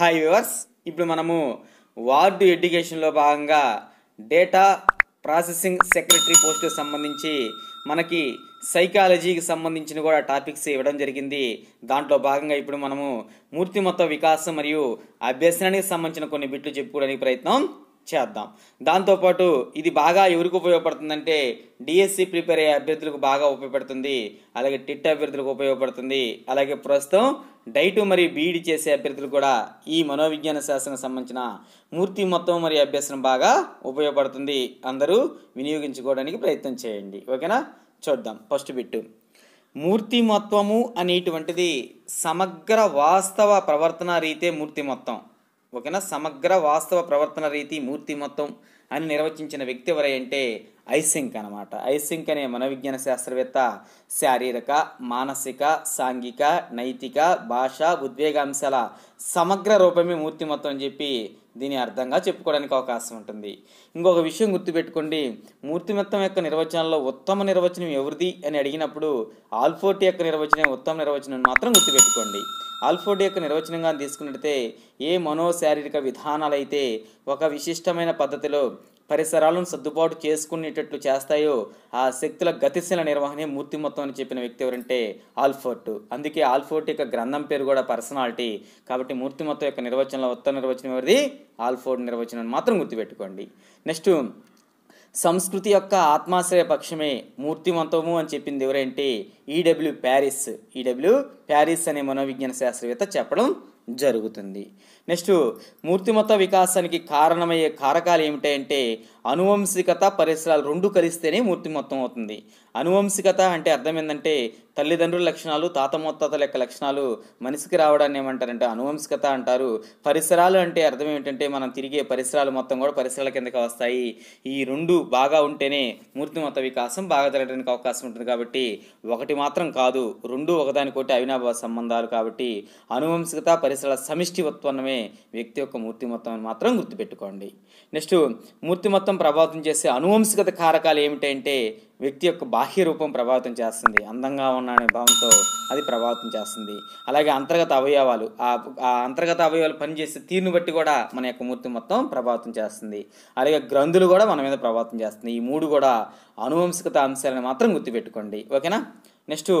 hi viewers ఇప్పుడు మనము ward ఎడ్యుకేషన్లో భాగంగా డేటా ప్రాసెసింగ్ సెక్రటరీ పోస్టుకు సంబంధించి మనకి సైకాలజీకి సంబంధించిన కూడా టాపిక్స్ ఇవ్వడం జరిగింది దాంట్లో భాగంగా ఇప్పుడు మనము మూర్తిమత్వ వికాసం మరియు అభ్యసనానికి సంబంధించిన కొన్ని బిట్లు చెప్పుకోవడానికి ప్రయత్నం చేద్దాం దాంతోపాటు ఇది బాగా ఎవరికి ఉపయోగపడుతుందంటే డిఎస్సి ప్రిపేర్ అయ్యే అభ్యర్థులకు బాగా ఉపయోగపడుతుంది అలాగే టిట్ అభ్యర్థులకు ఉపయోగపడుతుంది అలాగే ప్రస్తుతం డైటు మరియు బీఈడి చేసే అభ్యర్థులు కూడా ఈ మనోవిజ్ఞాన శాస్త్రం సంబంధించిన మూర్తి మొత్తం మరియు అభ్యాసం బాగా ఉపయోగపడుతుంది అందరూ వినియోగించుకోవడానికి ప్రయత్నం చేయండి ఓకేనా చూద్దాం ఫస్ట్ బిట్టు మొత్తము అనేటువంటిది సమగ్ర వాస్తవ ప్రవర్తన రీతే మొత్తం ఓకేనా సమగ్ర వాస్తవ ప్రవర్తన రీతి మూర్తి మొత్తం అని నిర్వచించిన వ్యక్తి అంటే ఐసింక్ అనమాట ఐసింక్ అనే మనోవిజ్ఞాన శాస్త్రవేత్త శారీరక మానసిక సాంఘిక నైతిక భాష ఉద్వేగాంశాల సమగ్ర రూపమే మొత్తం అని చెప్పి దీని అర్థంగా చెప్పుకోవడానికి అవకాశం ఉంటుంది ఇంకొక విషయం గుర్తుపెట్టుకోండి మూర్తిమెత్తం యొక్క నిర్వచనంలో ఉత్తమ నిర్వచనం ఎవరిది అని అడిగినప్పుడు ఆల్ఫోర్ట్ యొక్క నిర్వచనం ఉత్తమ నిర్వచనం మాత్రం గుర్తుపెట్టుకోండి ఆల్ఫోర్డ్ యొక్క నిర్వచనంగా తీసుకున్నట్టయితే ఏ మనోశారీరక విధానాలైతే ఒక విశిష్టమైన పద్ధతిలో పరిసరాలను సర్దుబాటు చేసుకునేటట్లు చేస్తాయో ఆ శక్తుల గతిశీల నిర్వహణే మూర్తిమత్వం అని చెప్పిన వ్యక్తి ఎవరంటే ఆల్ఫోర్ట్ అందుకే ఆల్ఫోర్ట్ యొక్క గ్రంథం పేరు కూడా పర్సనాలిటీ కాబట్టి మూర్తిమత్వం యొక్క నిర్వచనంలో ఉత్తర నిర్వచనం ఎవరిది ఆల్ఫోర్ట్ నిర్వచనం మాత్రం గుర్తుపెట్టుకోండి నెక్స్ట్ సంస్కృతి యొక్క ఆత్మాశ్రయ పక్షమే మూర్తిమంతము అని చెప్పింది ఎవరంటే ఈడబ్ల్యూ ప్యారిస్ ఈడబ్ల్యూ ప్యారిస్ అనే మనోవిజ్ఞాన శాస్త్రవేత్త చెప్పడం జరుగుతుంది నెక్స్ట్ మూర్తిమత వికాసానికి కారణమయ్యే కారకాలు ఏమిటంటే అనువంశికత పరిసరాలు రెండు కలిస్తేనే మొత్తం అవుతుంది అనువంశికత అంటే అర్థం ఏంటంటే తల్లిదండ్రుల లక్షణాలు తాత మొత్తాతల యొక్క లక్షణాలు మనిషికి రావడాన్ని ఏమంటారంటే అనువంశికత అంటారు పరిసరాలు అంటే అర్థం ఏమిటంటే మనం తిరిగే పరిసరాలు మొత్తం కూడా పరిసరాల కిందకి వస్తాయి ఈ రెండు బాగా ఉంటేనే మూర్తిమత వికాసం బాగా జరగడానికి అవకాశం ఉంటుంది కాబట్టి ఒకటి మాత్రం కాదు రెండు ఒకదానికోటి అవినాభావ సంబంధాలు కాబట్టి అనువంశికత పరిసరాల సమిష్టి ఉత్పన్నమే మాత్రమే వ్యక్తి యొక్క మూర్తిమత్వం మాత్రం గుర్తుపెట్టుకోండి నెక్స్ట్ మూర్తిమత్వం ప్రభావితం చేసే అనువంశికత కారకాలు ఏమిటంటే వ్యక్తి యొక్క బాహ్య రూపం ప్రభావితం చేస్తుంది అందంగా ఉన్న అనే భావంతో అది ప్రభావితం చేస్తుంది అలాగే అంతర్గత అవయవాలు ఆ అంతర్గత అవయవాలు పనిచేసే తీరును బట్టి కూడా మన యొక్క మూర్తి మొత్తం ప్రభావితం చేస్తుంది అలాగే గ్రంథులు కూడా మన మీద ప్రభావితం చేస్తుంది ఈ మూడు కూడా అనువంశికత అంశాలను మాత్రం గుర్తుపెట్టుకోండి ఓకేనా నెక్స్ట్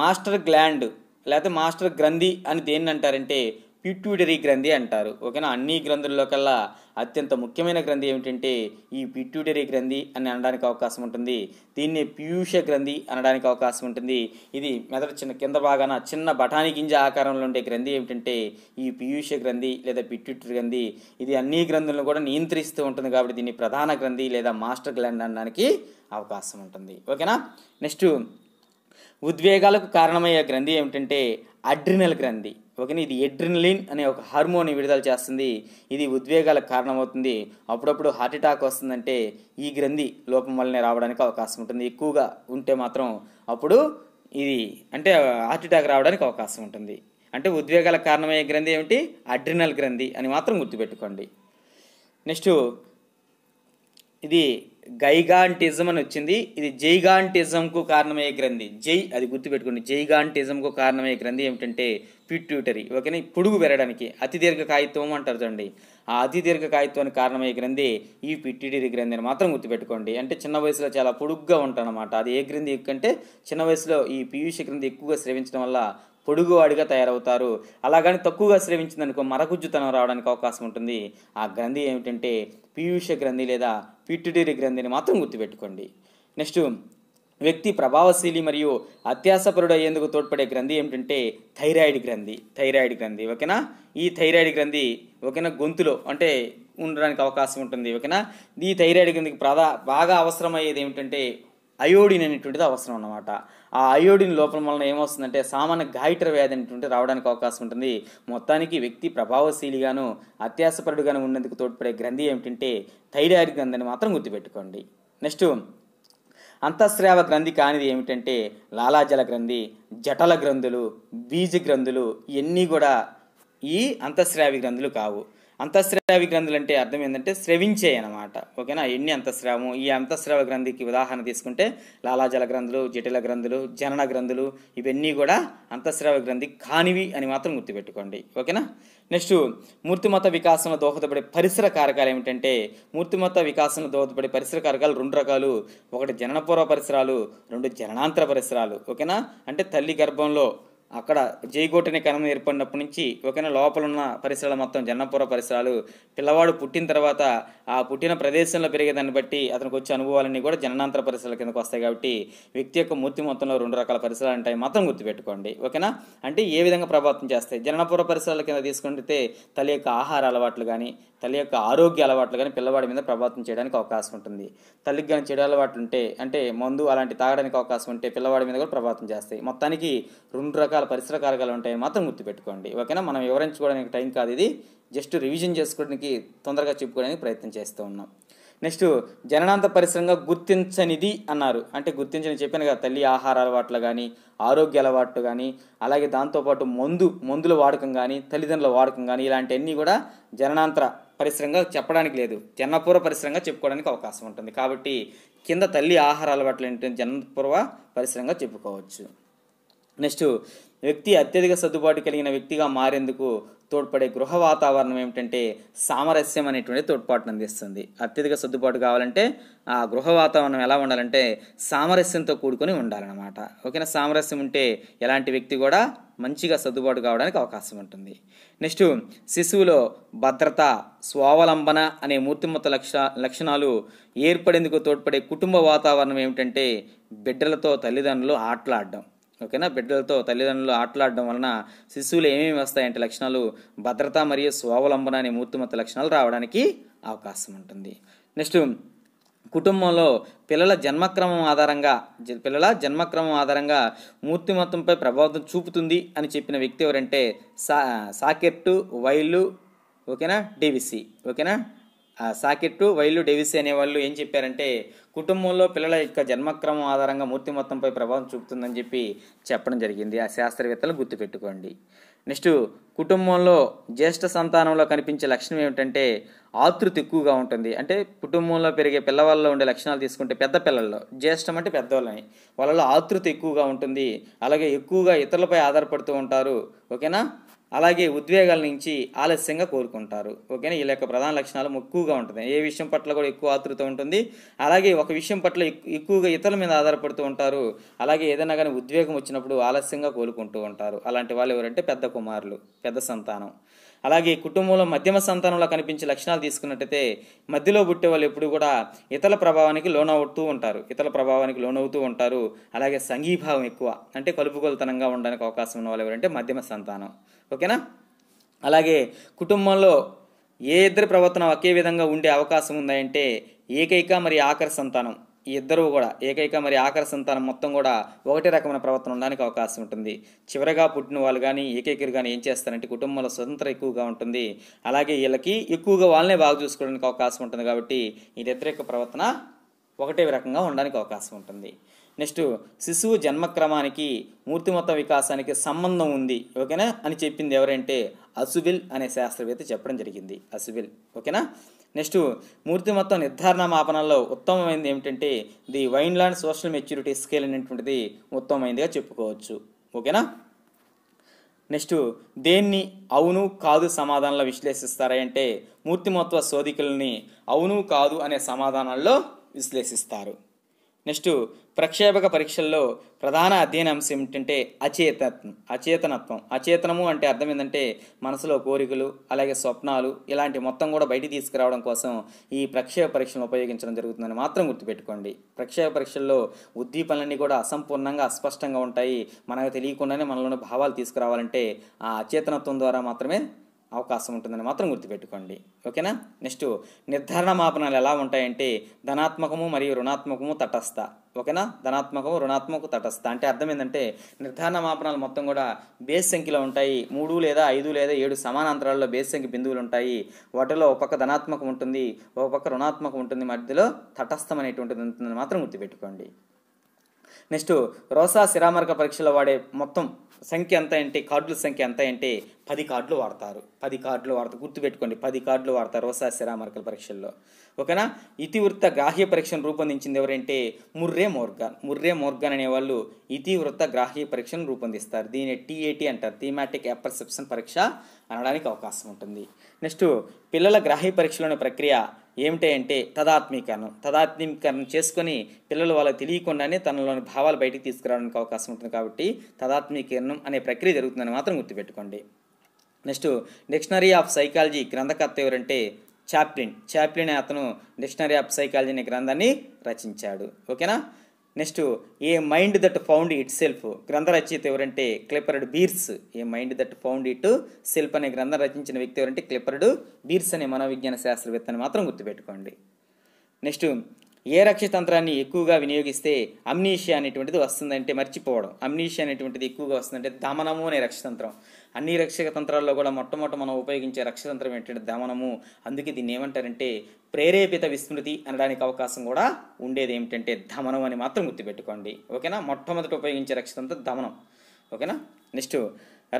మాస్టర్ గ్లాండ్ లేకపోతే మాస్టర్ గ్రంథి అని దేన్ని అంటారంటే పిట్యూటరీ గ్రంథి అంటారు ఓకేనా అన్ని గ్రంథుల్లో కల్లా అత్యంత ముఖ్యమైన గ్రంథి ఏమిటంటే ఈ పిట్యూటరీ గ్రంథి అని అనడానికి అవకాశం ఉంటుంది దీన్నే పీయూష గ్రంథి అనడానికి అవకాశం ఉంటుంది ఇది మెదడు చిన్న కింద భాగాన చిన్న బఠానీ గింజ ఆకారంలో ఉండే గ్రంథి ఏమిటంటే ఈ పీయూష గ్రంథి లేదా పిట్యూటరీ గ్రంథి ఇది అన్ని గ్రంథులను కూడా నియంత్రిస్తూ ఉంటుంది కాబట్టి దీన్ని ప్రధాన గ్రంథి లేదా మాస్టర్ గ్లాండ్ అనడానికి అవకాశం ఉంటుంది ఓకేనా నెక్స్ట్ ఉద్వేగాలకు కారణమయ్యే గ్రంథి ఏమిటంటే అడ్రినల్ గ్రంథి ఓకేనా ఇది ఎడ్రినలిన్ అనే ఒక హార్మోన్ విడుదల చేస్తుంది ఇది ఉద్వేగాలకు కారణమవుతుంది అప్పుడప్పుడు హార్ట్ అటాక్ వస్తుందంటే ఈ గ్రంథి లోపం వల్లనే రావడానికి అవకాశం ఉంటుంది ఎక్కువగా ఉంటే మాత్రం అప్పుడు ఇది అంటే హార్ట్ అటాక్ రావడానికి అవకాశం ఉంటుంది అంటే ఉద్వేగాలకు కారణమయ్యే గ్రంథి ఏమిటి అడ్రినల్ గ్రంథి అని మాత్రం గుర్తుపెట్టుకోండి నెక్స్ట్ ఇది గైగాంటిజం అని వచ్చింది ఇది జైగాంటిజంకు కారణమయ్యే గ్రంథి జై అది గుర్తుపెట్టుకోండి జైగాంటిజంకు కారణమయ్యే గ్రంథి ఏమిటంటే పిట్యూటరీ ఓకేనా పొడుగు పెరగడానికి అతి దీర్ఘ కాయిత్వం అంటారు చూడండి ఆ అతి దీర్ఘ కాయిత్వానికి కారణమయ్యే గ్రంథి ఈ పిట్యూటరీ గ్రంథి అని మాత్రం గుర్తుపెట్టుకోండి అంటే చిన్న వయసులో చాలా పొడుగ్గా ఉంటానమాట అది ఏ గ్రంథి అంటే చిన్న వయసులో ఈ పీయూష గ్రంథి ఎక్కువగా స్రవించడం వల్ల పొడుగువాడిగా తయారవుతారు అలాగని తక్కువగా శ్రవించిందనుకో మరగుజ్జుతనం రావడానికి అవకాశం ఉంటుంది ఆ గ్రంథి ఏమిటంటే పీయూష గ్రంథి లేదా పిట్టుడేరి గ్రంథిని మాత్రం గుర్తుపెట్టుకోండి నెక్స్ట్ వ్యక్తి ప్రభావశీలి మరియు అత్యాసపరుడు అయ్యేందుకు తోడ్పడే గ్రంథి ఏమిటంటే థైరాయిడ్ గ్రంథి థైరాయిడ్ గ్రంథి ఓకేనా ఈ థైరాయిడ్ గ్రంథి ఓకేనా గొంతులో అంటే ఉండడానికి అవకాశం ఉంటుంది ఓకేనా ఈ థైరాయిడ్ గ్రంథికి ప్రధా బాగా అవసరమయ్యేది ఏమిటంటే అయోడిన్ అనేటువంటిది అవసరం అన్నమాట ఆ అయోడిన్ లోపల వలన ఏమొస్తుందంటే సామాన్య గాయిటర్ వ్యాధి అనేటువంటి రావడానికి అవకాశం ఉంటుంది మొత్తానికి వ్యక్తి ప్రభావశీలిగాను అత్యాసపరుడుగాను ఉన్నందుకు తోడ్పడే గ్రంథి ఏమిటంటే థైరాయిడ్ గ్రంథిని మాత్రం గుర్తుపెట్టుకోండి నెక్స్ట్ అంతఃస్రావ గ్రంథి కానిది ఏమిటంటే లాలాజల గ్రంథి జటల గ్రంథులు బీజ గ్రంథులు ఇవన్నీ కూడా ఈ అంతఃస్రావి గ్రంథులు కావు అంతఃస్రావి గ్రంథులు అంటే అర్థం ఏంటంటే స్రవించే అనమాట ఓకేనా ఎన్ని అంతఃస్రావం ఈ అంతఃస్రావ గ్రంథికి ఉదాహరణ తీసుకుంటే లాలాజల గ్రంథులు జటిల గ్రంథులు జనన గ్రంథులు ఇవన్నీ కూడా అంతఃస్రావ గ్రంథి కానివి అని మాత్రం గుర్తుపెట్టుకోండి ఓకేనా నెక్స్ట్ మూర్తిమత వికాసంలో దోహదపడే పరిసర కారకాలు ఏమిటంటే మూర్తిమత వికాసంలో దోహదపడే పరిసర కారకాలు రెండు రకాలు ఒకటి జననపూర్వ పరిసరాలు రెండు జననాంతర పరిసరాలు ఓకేనా అంటే తల్లి గర్భంలో అక్కడ జైగోటనే కనం ఏర్పడినప్పటి నుంచి ఒకనే లోపల ఉన్న పరిసరాలు మొత్తం జన్నపుర పరిసరాలు పిల్లవాడు పుట్టిన తర్వాత ఆ పుట్టిన ప్రదేశంలో పెరిగే దాన్ని బట్టి అతనికి వచ్చే అనుభవాలన్నీ కూడా జననాంతర పరిసరాల కిందకు వస్తాయి కాబట్టి వ్యక్తి యొక్క మూర్తి మొత్తంలో రెండు రకాల పరిసరాలు ఉంటాయి మాత్రం గుర్తుపెట్టుకోండి ఓకేనా అంటే ఏ విధంగా ప్రభావితం చేస్తాయి జననపుర పరిసరాల కింద తీసుకుంటే తల్లి యొక్క ఆహార అలవాట్లు కానీ తల్లి యొక్క ఆరోగ్య అలవాట్లు కానీ పిల్లవాడి మీద ప్రభావితం చేయడానికి అవకాశం ఉంటుంది తల్లికి కానీ చెడు అలవాట్లు ఉంటే అంటే మందు అలాంటి తాగడానికి అవకాశం ఉంటే పిల్లవాడి మీద కూడా ప్రభావితం చేస్తాయి మొత్తానికి రెండు రకాల రకాల పరిసర కారకాలు ఉంటాయని మాత్రం గుర్తుపెట్టుకోండి ఓకేనా మనం వివరించుకోవడానికి టైం కాదు ఇది జస్ట్ రివిజన్ చేసుకోవడానికి తొందరగా చెప్పుకోవడానికి ప్రయత్నం చేస్తూ ఉన్నాం నెక్స్ట్ జననాంత పరిసరంగా గుర్తించనిది అన్నారు అంటే గుర్తించని చెప్పాను కదా తల్లి ఆహార అలవాట్లు కానీ ఆరోగ్య అలవాట్లు కానీ అలాగే దాంతోపాటు మందు మందుల వాడకం కానీ తల్లిదండ్రుల వాడకం కానీ ఇలాంటివన్నీ కూడా జననాంతర పరిసరంగా చెప్పడానికి లేదు జన్మపూర్వ పరిసరంగా చెప్పుకోవడానికి అవకాశం ఉంటుంది కాబట్టి కింద తల్లి ఆహార అలవాట్లు ఏంటంటే జనపూర్వ పరిసరంగా చెప్పుకోవచ్చు నెక్స్ట్ వ్యక్తి అత్యధిక సర్దుబాటు కలిగిన వ్యక్తిగా మారేందుకు తోడ్పడే గృహ వాతావరణం ఏమిటంటే సామరస్యం అనేటువంటి తోడ్పాటును అందిస్తుంది అత్యధిక సర్దుబాటు కావాలంటే ఆ గృహ వాతావరణం ఎలా ఉండాలంటే సామరస్యంతో కూడుకొని ఉండాలన్నమాట ఓకేనా సామరస్యం ఉంటే ఎలాంటి వ్యక్తి కూడా మంచిగా సర్దుబాటు కావడానికి అవకాశం ఉంటుంది నెక్స్ట్ శిశువులో భద్రత స్వావలంబన అనే మూర్తిమత్త లక్ష లక్షణాలు ఏర్పడేందుకు తోడ్పడే కుటుంబ వాతావరణం ఏమిటంటే బిడ్డలతో తల్లిదండ్రులు ఆటలాడడం ఓకేనా బిడ్డలతో తల్లిదండ్రులు ఆటలాడడం వలన శిశువులు ఏమేమి వస్తాయంటే లక్షణాలు భద్రత మరియు స్వావలంబన అనే మూర్తిమత్త లక్షణాలు రావడానికి అవకాశం ఉంటుంది నెక్స్ట్ కుటుంబంలో పిల్లల జన్మక్రమం ఆధారంగా పిల్లల జన్మక్రమం ఆధారంగా మూర్తిమతంపై ప్రభావితం చూపుతుంది అని చెప్పిన వ్యక్తి ఎవరంటే సా సాకెట్టు వైలు ఓకేనా డీవీసీ ఓకేనా ఆ సాకెట్టు వైల్డ్ డేవిస్ అనేవాళ్ళు ఏం చెప్పారంటే కుటుంబంలో పిల్లల యొక్క జన్మక్రమం ఆధారంగా మూర్తి మొత్తంపై ప్రభావం చూపుతుందని చెప్పి చెప్పడం జరిగింది ఆ శాస్త్రవేత్తలు గుర్తుపెట్టుకోండి నెక్స్ట్ కుటుంబంలో జ్యేష్ఠ సంతానంలో కనిపించే లక్షణం ఏమిటంటే ఆతృత ఎక్కువగా ఉంటుంది అంటే కుటుంబంలో పెరిగే పిల్లవాళ్ళలో ఉండే లక్షణాలు తీసుకుంటే పెద్ద పిల్లల్లో జ్యేష్ఠం అంటే పెద్దవాళ్ళని వాళ్ళలో ఆతృత ఎక్కువగా ఉంటుంది అలాగే ఎక్కువగా ఇతరులపై ఆధారపడుతూ ఉంటారు ఓకేనా అలాగే ఉద్వేగాల నుంచి ఆలస్యంగా కోరుకుంటారు ఓకేనా వీళ్ళ యొక్క ప్రధాన లక్షణాలు ఎక్కువగా ఉంటుంది ఏ విషయం పట్ల కూడా ఎక్కువ ఆతృత ఉంటుంది అలాగే ఒక విషయం పట్ల ఎక్కువగా ఇతరుల మీద ఆధారపడుతూ ఉంటారు అలాగే ఏదైనా కానీ ఉద్వేగం వచ్చినప్పుడు ఆలస్యంగా కోలుకుంటూ ఉంటారు అలాంటి వాళ్ళు ఎవరంటే పెద్ద కుమారులు పెద్ద సంతానం అలాగే కుటుంబంలో మధ్యమ సంతానంలో కనిపించే లక్షణాలు తీసుకున్నట్టయితే మధ్యలో పుట్టే వాళ్ళు ఎప్పుడు కూడా ఇతల ప్రభావానికి లోనవుతూ ఉంటారు ఇతల ప్రభావానికి లోనవుతూ ఉంటారు అలాగే సంఘీభావం ఎక్కువ అంటే కలుపుకొలతనంగా ఉండడానికి అవకాశం ఉన్న వాళ్ళు ఎవరంటే మధ్యమ సంతానం ఓకేనా అలాగే కుటుంబంలో ఏ ఇద్దరి ప్రవర్తన ఒకే విధంగా ఉండే అవకాశం ఉందంటే ఏకైక మరి ఆఖరి సంతానం ఈ ఇద్దరూ కూడా ఏకైక మరి ఆఖరి సంతానం మొత్తం కూడా ఒకటే రకమైన ప్రవర్తన ఉండడానికి అవకాశం ఉంటుంది చివరగా పుట్టిన వాళ్ళు కానీ ఏకైకరు కానీ ఏం చేస్తారంటే కుటుంబంలో స్వతంత్రం ఎక్కువగా ఉంటుంది అలాగే వీళ్ళకి ఎక్కువగా వాళ్ళనే బాగా చూసుకోవడానికి అవకాశం ఉంటుంది కాబట్టి ఈ వ్యతిరేక ప్రవర్తన ఒకటే రకంగా ఉండడానికి అవకాశం ఉంటుంది నెక్స్ట్ శిశువు జన్మక్రమానికి మూర్తిమత్త వికాసానికి సంబంధం ఉంది ఓకేనా అని చెప్పింది ఎవరంటే అసుబిల్ అనే శాస్త్రవేత్త చెప్పడం జరిగింది అసుబిల్ ఓకేనా నెక్స్ట్ మూర్తిమత్త నిర్ధారణ మాపనంలో ఉత్తమమైనది ఏమిటంటే the Vineland social maturity scale అనేటువంటిది ఉత్తమమైనదిగా చెప్పుకోవచ్చు ఓకేనా నెక్స్ట్ దేన్ని అవును కాదు సమాధానంలో విశ్లేషిస్తారా అంటే మూర్తిమత్వ శోధికుల్ని అవును కాదు అనే సమాధానాల్లో విశ్లేషిస్తారు నెక్స్ట్ ప్రక్షేపక పరీక్షల్లో ప్రధాన అధ్యయన అంశం ఏమిటంటే అచేతత్వం అచేతనత్వం అచేతనము అంటే అర్థం ఏంటంటే మనసులో కోరికలు అలాగే స్వప్నాలు ఇలాంటి మొత్తం కూడా బయట తీసుకురావడం కోసం ఈ ప్రక్షేప పరీక్షను ఉపయోగించడం జరుగుతుందని మాత్రం గుర్తుపెట్టుకోండి ప్రక్షేప పరీక్షల్లో ఉద్దీపనలన్నీ కూడా అసంపూర్ణంగా అస్పష్టంగా ఉంటాయి మనకు తెలియకుండానే మనలోని భావాలు తీసుకురావాలంటే ఆ అచేతనత్వం ద్వారా మాత్రమే అవకాశం ఉంటుందని మాత్రం గుర్తుపెట్టుకోండి ఓకేనా నెక్స్ట్ నిర్ధారణ మాపనాలు ఎలా ఉంటాయంటే ధనాత్మకము మరియు రుణాత్మకము తటస్థ ఓకేనా ధనాత్మకము రుణాత్మకము తటస్థ అంటే అర్థం ఏంటంటే నిర్ధారణ మాపనాలు మొత్తం కూడా బేస్ సంఖ్యలో ఉంటాయి మూడు లేదా ఐదు లేదా ఏడు సమానాంతరాల్లో బేస్ సంఖ్య బిందువులు ఉంటాయి వాటిలో ఒక పక్క ధనాత్మకం ఉంటుంది ఒక పక్క రుణాత్మకం ఉంటుంది మధ్యలో తటస్థం అనేటువంటిది ఉంటుందని మాత్రం గుర్తుపెట్టుకోండి నెక్స్ట్ రోసా సిరామర్క పరీక్షలో వాడే మొత్తం సంఖ్య ఎంత అంటే కార్డుల సంఖ్య ఎంత అంటే పది కార్డులు వాడతారు పది కార్డులు వాడతారు గుర్తుపెట్టుకోండి పది కార్డులు వాడతారు రోసా స్థిరామర్కల పరీక్షల్లో ఓకేనా ఇతివృత్త గ్రాహ్య పరీక్షను రూపొందించింది ఎవరంటే ముర్రే మోర్గాన్ ముర్రే మోర్గాన్ అనేవాళ్ళు ఇతివృత్త గ్రాహ్య పరీక్షను రూపొందిస్తారు దీని టీఏటీ అంటారు థీమాటిక్ ఎపర్సెప్షన్ పరీక్ష అనడానికి అవకాశం ఉంటుంది నెక్స్ట్ పిల్లల గ్రాహ్య పరీక్షలోని ప్రక్రియ ఏమిటి అంటే తదాత్మీకరణం తదాత్మీకరణం చేసుకొని పిల్లలు వాళ్ళకి తెలియకుండానే తనలోని భావాలు బయటికి తీసుకురావడానికి అవకాశం ఉంటుంది కాబట్టి తదాత్మీకరణం అనే ప్రక్రియ జరుగుతుందని మాత్రం గుర్తుపెట్టుకోండి నెక్స్ట్ డిక్షనరీ ఆఫ్ సైకాలజీ గ్రంథకర్త ఎవరంటే చాప్లిన్ చాప్లిన్ అతను డిక్షనరీ ఆఫ్ సైకాలజీ అనే గ్రంథాన్ని రచించాడు ఓకేనా next a mind that found itself గ్రంథ రచయిత ఎవరంటే Clifford Beers a mind that found itself అనే గ్రంథం రచించిన వ్యక్తి ఎవరంటే క్లిపర్డ్ బీర్స్ అనే మనోవిజ్ఞాన శాస్త్రవేత్తని మాత్రం గుర్తుపెట్టుకోండి నెక్స్ట్ ఏ రక్షతంత్రాన్ని ఎక్కువగా వినియోగిస్తే అమ్నీషియా అనేటువంటిది వస్తుందంటే మర్చిపోవడం అమ్నీషియా అనేటువంటిది ఎక్కువగా వస్తుందంటే దమనము అనే రక్షతంత్రం అన్ని రక్షక తంత్రాల్లో కూడా మొట్టమొదట మనం ఉపయోగించే రక్షతంత్రం ఏంటంటే దమనము అందుకే దీన్ని ఏమంటారంటే ప్రేరేపిత విస్మృతి అనడానికి అవకాశం కూడా ఉండేది ఏమిటంటే దమనం అని మాత్రం గుర్తుపెట్టుకోండి ఓకేనా మొట్టమొదట ఉపయోగించే రక్షతంత్రం దమనం ఓకేనా నెక్స్ట్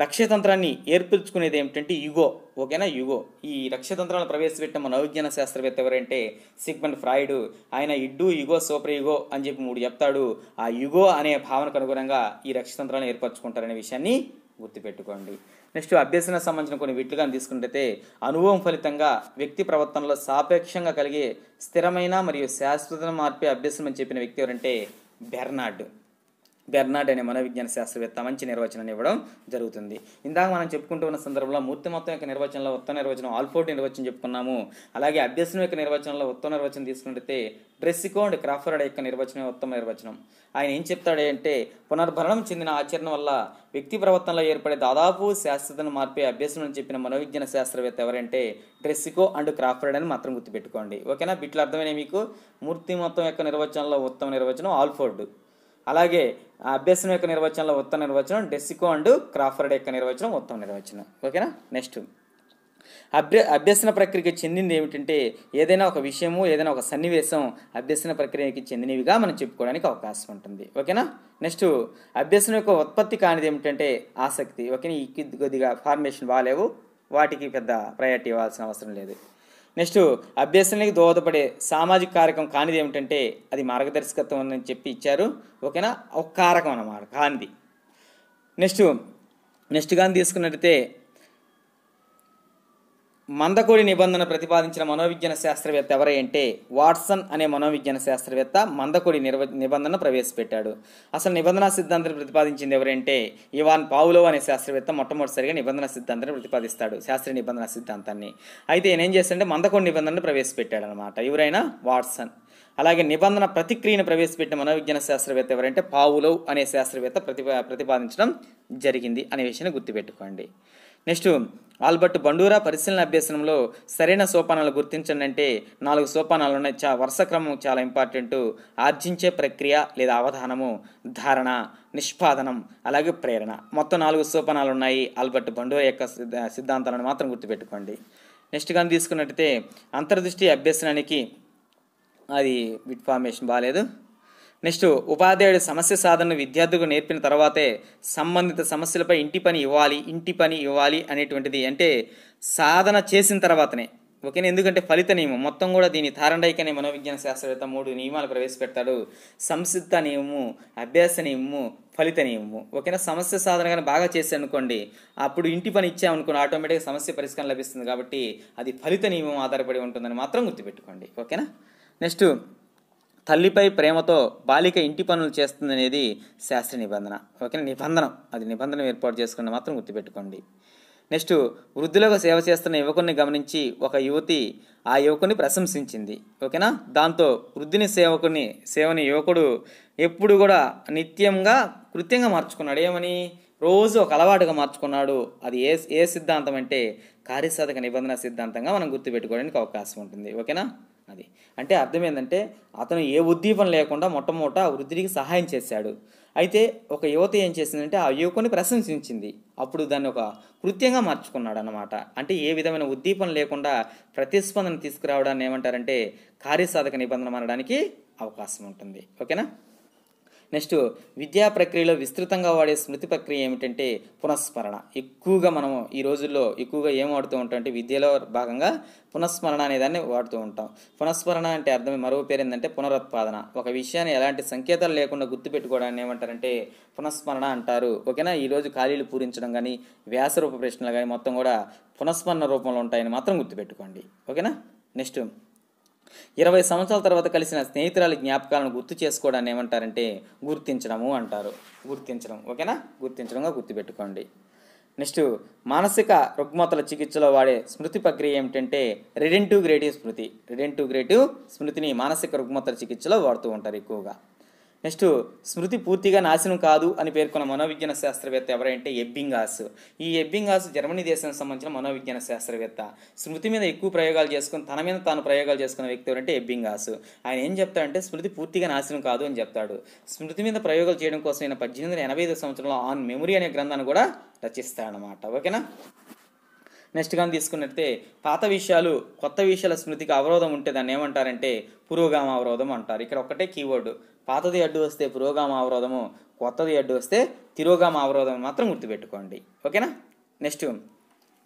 రక్షతంత్రాన్ని ఏర్పరచుకునేది ఏమిటంటే యుగో ఓకేనా యుగో ఈ రక్షతంత్రాలను ప్రవేశపెట్టిన మన విజ్ఞాన శాస్త్రవేత్త ఎవరంటే సిగ్మండ్ ఫ్రాయిడ్ ఆయన ఇడ్డు యుగో సూపర్ యుగో అని చెప్పి మూడు చెప్తాడు ఆ యుగో అనే భావనకు అనుగుణంగా ఈ రక్షతంత్రాన్ని ఏర్పరచుకుంటారనే విషయాన్ని గుర్తుపెట్టుకోండి నెక్స్ట్ అభ్యసన సంబంధించిన కొన్ని విట్లుగా తీసుకుంటే అనుభవం ఫలితంగా వ్యక్తి ప్రవర్తనలో సాపేక్షంగా కలిగే స్థిరమైన మరియు శాశ్వత మార్పే అభ్యసనం అని చెప్పిన వ్యక్తి ఎవరంటే బెర్నార్డ్ బెర్నాడ్ అనే మనోవిజ్ఞాన శాస్త్రవేత్త మంచి నిర్వచనాన్ని ఇవ్వడం జరుగుతుంది ఇందాక మనం చెప్పుకుంటూ ఉన్న సందర్భంలో మూర్తి మొత్తం యొక్క నిర్వచనంలో ఉత్తమ నిర్వచనం ఆల్ఫోర్డ్ నిర్వచనం చెప్పుకున్నాము అలాగే అభ్యసనం యొక్క నిర్వచనంలో ఉత్తమ నిర్వచనం తీసుకుంటే డ్రెస్సికో అండ్ క్రాఫర్డ్ యొక్క నిర్వచనం ఉత్తమ నిర్వచనం ఆయన ఏం చెప్తాడు అంటే పునర్భరణం చెందిన ఆచరణ వల్ల వ్యక్తి ప్రవర్తనలో ఏర్పడే దాదాపు శాస్త్రతను మార్పే అభ్యసనం అని చెప్పిన మనోవిజ్ఞాన శాస్త్రవేత్త ఎవరంటే డ్రెస్సికో అండ్ క్రాఫర్డ్ అని మాత్రం గుర్తుపెట్టుకోండి ఓకేనా వీటిలో అర్థమైనా మీకు మూర్తి మొత్తం యొక్క నిర్వచనంలో ఉత్తమ నిర్వచనం ఆల్ఫోర్డ్ అలాగే అభ్యసనం యొక్క నిర్వచనంలో ఉత్తమ నిర్వచనం డెసికో అండ్ క్రాఫర్డ్ యొక్క నిర్వచనం ఉత్తమ నిర్వచనం ఓకేనా నెక్స్ట్ అభ్య అభ్యసన ప్రక్రియకి చెందింది ఏమిటంటే ఏదైనా ఒక విషయము ఏదైనా ఒక సన్నివేశం అభ్యసన ప్రక్రియకి చెందినవిగా మనం చెప్పుకోవడానికి అవకాశం ఉంటుంది ఓకేనా నెక్స్ట్ అభ్యసన యొక్క ఉత్పత్తి కానిది ఏమిటంటే ఆసక్తి ఓకేనా ఈ కొద్దిగా ఫార్మేషన్ బాగాలేవు వాటికి పెద్ద ప్రయారిటీ ఇవ్వాల్సిన అవసరం లేదు నెక్స్ట్ అభ్యసనకి దోహదపడే సామాజిక కారకం కానిది ఏమిటంటే అది మార్గదర్శకత్వం ఉందని చెప్పి ఇచ్చారు ఓకేనా ఒక కారకం అన్నమాట కానిది నెక్స్ట్ నెక్స్ట్ కానీ తీసుకున్నట్టయితే మందకోడి నిబంధన ప్రతిపాదించిన మనోవిజ్ఞాన శాస్త్రవేత్త ఎవరంటే వాట్సన్ అనే మనోవిజ్ఞాన శాస్త్రవేత్త మందకోడి నిర్వ నిబంధన ప్రవేశపెట్టాడు అసలు నిబంధన సిద్ధాంతం ప్రతిపాదించింది ఎవరంటే ఇవాన్ పావులో అనే శాస్త్రవేత్త మొట్టమొదటిసారిగా నిబంధన సిద్ధాంతాన్ని ప్రతిపాదిస్తాడు శాస్త్రీయ నిబంధన సిద్ధాంతాన్ని అయితే ఈయన ఏం చేస్తాడంటే మందకోడి నిబంధనను ప్రవేశపెట్టాడు అనమాట ఎవరైనా వాట్సన్ అలాగే నిబంధన ప్రతిక్రియను ప్రవేశపెట్టిన మనోవిజ్ఞాన శాస్త్రవేత్త ఎవరంటే పావులో అనే శాస్త్రవేత్త ప్రతిపా ప్రతిపాదించడం జరిగింది అనే విషయాన్ని గుర్తుపెట్టుకోండి నెక్స్ట్ ఆల్బర్ట్ బండూరా పరిశీలన అభ్యసనంలో సరైన సోపానాలు గుర్తించండి అంటే నాలుగు సోపానాలు ఉన్నాయి చా వరుస క్రమం చాలా ఇంపార్టెంట్ ఆర్జించే ప్రక్రియ లేదా అవధానము ధారణ నిష్పాదనం అలాగే ప్రేరణ మొత్తం నాలుగు సోపానాలు ఉన్నాయి ఆల్బర్ట్ బండూరా యొక్క సిద్ధాంతాలను మాత్రం గుర్తుపెట్టుకోండి నెక్స్ట్ కానీ తీసుకున్నట్టయితే అంతర్దృష్టి అభ్యసనానికి అది విట్ ఫార్మేషన్ బాగాలేదు నెక్స్ట్ ఉపాధ్యాయుడు సమస్య సాధనను విద్యార్థులకు నేర్పిన తర్వాతే సంబంధిత సమస్యలపై ఇంటి పని ఇవ్వాలి ఇంటి పని ఇవ్వాలి అనేటువంటిది అంటే సాధన చేసిన తర్వాతనే ఓకేనా ఎందుకంటే ఫలిత నియమం మొత్తం కూడా దీని తారండైకనే అనే మనోవిజ్ఞాన శాస్త్రవేత్త మూడు నియమాలు ప్రవేశపెడతాడు సంసిద్ధ నియమము అభ్యాస నియమము ఫలిత నియమము ఓకేనా సమస్య సాధన కానీ బాగా అనుకోండి అప్పుడు ఇంటి పని ఇచ్చామనుకోండి ఆటోమేటిక్గా సమస్య పరిష్కారం లభిస్తుంది కాబట్టి అది ఫలిత నియమం ఆధారపడి ఉంటుందని మాత్రం గుర్తుపెట్టుకోండి ఓకేనా నెక్స్ట్ తల్లిపై ప్రేమతో బాలిక ఇంటి పనులు చేస్తుందనేది శాస్త్ర నిబంధన ఓకే నిబంధన అది నిబంధన ఏర్పాటు చేసుకుని మాత్రం గుర్తుపెట్టుకోండి నెక్స్ట్ వృద్ధులకు సేవ చేస్తున్న యువకుని గమనించి ఒక యువతి ఆ యువకుని ప్రశంసించింది ఓకేనా దాంతో వృద్ధుని సేవకుని సేవని యువకుడు ఎప్పుడు కూడా నిత్యంగా కృత్యంగా మార్చుకున్నాడు ఏమని రోజు ఒక అలవాటుగా మార్చుకున్నాడు అది ఏ ఏ సిద్ధాంతం అంటే కార్యసాధక నిబంధన సిద్ధాంతంగా మనం గుర్తుపెట్టుకోవడానికి అవకాశం ఉంటుంది ఓకేనా అది అంటే అర్థం ఏంటంటే అతను ఏ ఉద్దీపన లేకుండా మొట్టమొదట ఆ వృద్ధుడికి సహాయం చేశాడు అయితే ఒక యువత ఏం చేసిందంటే ఆ యువకుని ప్రశంసించింది అప్పుడు దాన్ని ఒక కృత్యంగా మార్చుకున్నాడు అనమాట అంటే ఏ విధమైన ఉద్దీపన లేకుండా ప్రతిస్పందన తీసుకురావడాన్ని ఏమంటారంటే కార్యసాధక నిబంధన అనడానికి అవకాశం ఉంటుంది ఓకేనా నెక్స్ట్ విద్యా ప్రక్రియలో విస్తృతంగా వాడే స్మృతి ప్రక్రియ ఏమిటంటే పునఃస్మరణ ఎక్కువగా మనము ఈ రోజుల్లో ఎక్కువగా ఏం వాడుతూ ఉంటాం అంటే విద్యలో భాగంగా పునఃస్మరణ అనేదాన్ని వాడుతూ ఉంటాం పునఃస్మరణ అంటే అర్థం మరో పేరు ఏంటంటే పునరుత్పాదన ఒక విషయాన్ని ఎలాంటి సంకేతాలు లేకుండా గుర్తుపెట్టుకోవడాన్ని ఏమంటారంటే పునఃస్మరణ అంటారు ఓకేనా ఈరోజు ఖాళీలు పూరించడం కానీ వ్యాసరూప ప్రశ్నలు కానీ మొత్తం కూడా పునఃస్మరణ రూపంలో ఉంటాయని మాత్రం గుర్తుపెట్టుకోండి ఓకేనా నెక్స్ట్ ఇరవై సంవత్సరాల తర్వాత కలిసిన స్నేహితురాలి జ్ఞాపకాలను గుర్తు చేసుకోవడాన్ని ఏమంటారంటే గుర్తించడము అంటారు గుర్తించడం ఓకేనా గుర్తించడంగా గుర్తుపెట్టుకోండి నెక్స్ట్ మానసిక రుగ్మతల చికిత్సలో వాడే స్మృతి ప్రక్రియ ఏమిటంటే రెడెంటివ్ గ్రేటివ్ స్మృతి రెడెంటివ్ గ్రేటివ్ స్మృతిని మానసిక రుగ్మతల చికిత్సలో వాడుతూ ఉంటారు ఎక్కువగా నెక్స్ట్ స్మృతి పూర్తిగా నాశనం కాదు అని పేర్కొన్న మనోవిజ్ఞాన శాస్త్రవేత్త ఎవరంటే ఎబ్బింగాస్ ఈ ఎబ్బింగాస్ జర్మనీ దేశానికి సంబంధించిన మనోవిజ్ఞాన శాస్త్రవేత్త స్మృతి మీద ఎక్కువ ప్రయోగాలు చేసుకుని తన మీద తాను ప్రయోగాలు చేసుకున్న వ్యక్తి ఎవరంటే ఎబ్బింగాస్ ఆయన ఏం చెప్తాడంటే స్మృతి పూర్తిగా నాశనం కాదు అని చెప్తాడు స్మృతి మీద ప్రయోగాలు చేయడం కోసం ఆయన పద్దెనిమిది వందల ఎనభై ఐదు సంవత్సరంలో ఆన్ మెమరీ అనే గ్రంథాన్ని కూడా రచిస్తాడనమాట ఓకేనా నెక్స్ట్ కానీ తీసుకున్నట్టే పాత విషయాలు కొత్త విషయాల స్మృతికి అవరోధం ఉంటే దాన్ని ఏమంటారంటే పురోగామ అవరోధం అంటారు ఇక్కడ ఒకటే కీవర్డ్ పాతది అడ్డు వస్తే పురోగామ అవరోధము కొత్తది అడ్డు వస్తే తిరోగామ అవరోధం మాత్రం గుర్తుపెట్టుకోండి ఓకేనా నెక్స్ట్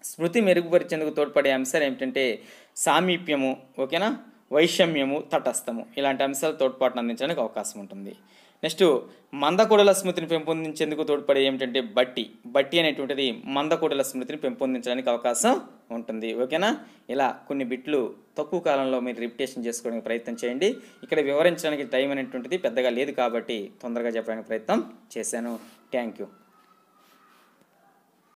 స్మృతి మెరుగుపరిచేందుకు తోడ్పడే అంశాలు ఏమిటంటే సామీప్యము ఓకేనా వైషమ్యము తటస్థము ఇలాంటి అంశాలు తోడ్పాటును అందించడానికి అవకాశం ఉంటుంది నెక్స్ట్ మందకూడల స్మృతిని పెంపొందించేందుకు తోడ్పడే ఏమిటంటే బట్టి బట్టి అనేటువంటిది మందకూడల స్మృతిని పెంపొందించడానికి అవకాశం ఉంటుంది ఓకేనా ఇలా కొన్ని బిట్లు తక్కువ కాలంలో మీరు రిపిటేషన్ చేసుకోవడానికి ప్రయత్నం చేయండి ఇక్కడ వివరించడానికి టైం అనేటువంటిది పెద్దగా లేదు కాబట్టి తొందరగా చెప్పడానికి ప్రయత్నం చేశాను థ్యాంక్ యూ